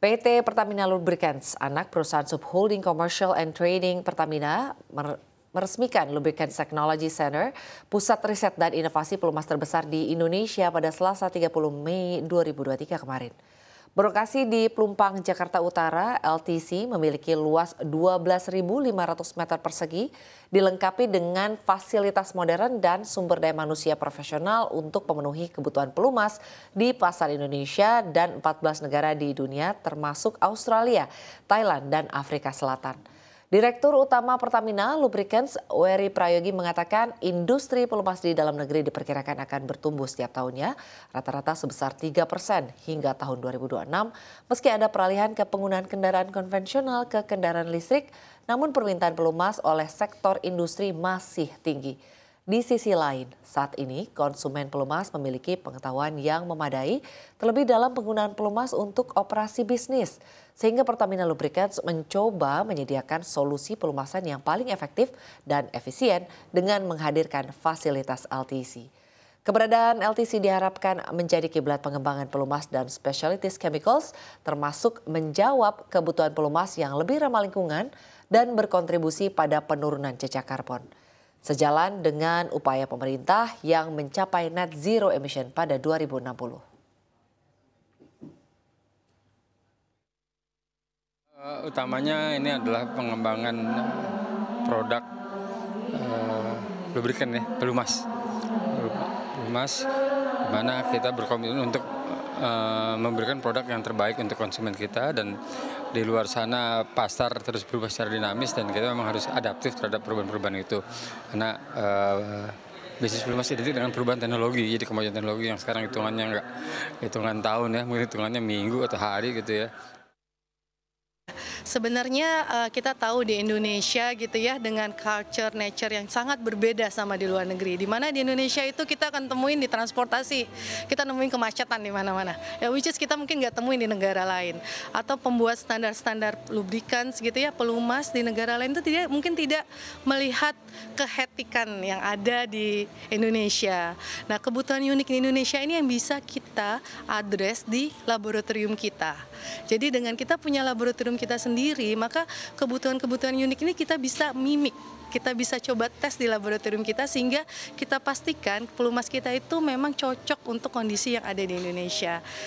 PT Pertamina Lubricants, anak perusahaan subholding commercial and trading Pertamina, meresmikan Lubricants Technology Center, pusat riset dan inovasi pelumas terbesar di Indonesia pada Selasa 30 Mei 2023 kemarin. Berlokasi di Pelumpang, Jakarta Utara, LTC memiliki luas 12.500 meter persegi, dilengkapi dengan fasilitas modern dan sumber daya manusia profesional untuk memenuhi kebutuhan pelumas di pasar Indonesia dan 14 negara di dunia termasuk Australia, Thailand, dan Afrika Selatan. Direktur Utama Pertamina Lubricants Wery Prayogi mengatakan industri pelumas di dalam negeri diperkirakan akan bertumbuh setiap tahunnya rata-rata sebesar 3 persen hingga tahun 2026 meski ada peralihan ke penggunaan kendaraan konvensional ke kendaraan listrik namun permintaan pelumas oleh sektor industri masih tinggi. Di sisi lain, saat ini konsumen pelumas memiliki pengetahuan yang memadai terlebih dalam penggunaan pelumas untuk operasi bisnis. Sehingga Pertamina Lubricants mencoba menyediakan solusi pelumasan yang paling efektif dan efisien dengan menghadirkan fasilitas LTC. Keberadaan LTC diharapkan menjadi kiblat pengembangan pelumas dan specialties chemicals termasuk menjawab kebutuhan pelumas yang lebih ramah lingkungan dan berkontribusi pada penurunan jejak karbon sejalan dengan upaya pemerintah yang mencapai net zero emission pada 2060. Eh, utamanya ini adalah pengembangan produk uh, eh, lubrikan ya, pelumas. Pelumas, mana kita berkomitmen untuk Eh, memberikan produk yang terbaik untuk konsumen kita dan di luar sana pasar terus berubah secara dinamis dan kita memang harus adaptif terhadap perubahan-perubahan itu karena uh, bisnis belum masih identik dengan perubahan teknologi jadi kemajuan teknologi yang sekarang hitungannya enggak hitungan tahun ya mungkin hitungannya minggu atau hari gitu ya Sebenarnya uh, kita tahu di Indonesia gitu ya dengan culture nature yang sangat berbeda sama di luar negeri. Di mana di Indonesia itu kita akan temuin di transportasi, kita nemuin kemacetan di mana-mana. Ya which is kita mungkin nggak temuin di negara lain. Atau pembuat standar-standar lubrikans gitu ya, pelumas di negara lain itu tidak mungkin tidak melihat kehetikan yang ada di Indonesia. Nah, kebutuhan unik di Indonesia ini yang bisa kita address di laboratorium kita. Jadi dengan kita punya laboratorium kita sendiri, maka kebutuhan-kebutuhan unik ini kita bisa mimik kita bisa coba tes di laboratorium kita sehingga kita pastikan pelumas kita itu memang cocok untuk kondisi yang ada di Indonesia.